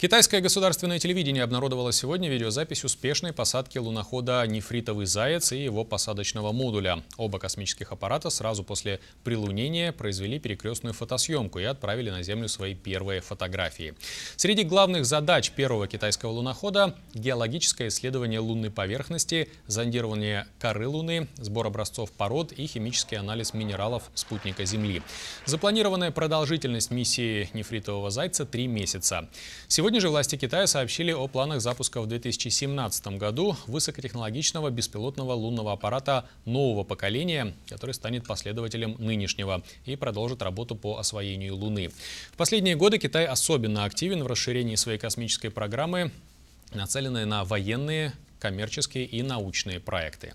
Китайское государственное телевидение обнародовало сегодня видеозапись успешной посадки лунохода «Нефритовый заяц» и его посадочного модуля. Оба космических аппарата сразу после прилунения произвели перекрестную фотосъемку и отправили на Землю свои первые фотографии. Среди главных задач первого китайского лунохода – геологическое исследование лунной поверхности, зондирование коры Луны, сбор образцов пород и химический анализ минералов спутника Земли. Запланированная продолжительность миссии «Нефритового зайца» – три месяца. Сегодня Сегодня же власти Китая сообщили о планах запуска в 2017 году высокотехнологичного беспилотного лунного аппарата нового поколения, который станет последователем нынешнего и продолжит работу по освоению Луны. В последние годы Китай особенно активен в расширении своей космической программы, нацеленной на военные, коммерческие и научные проекты.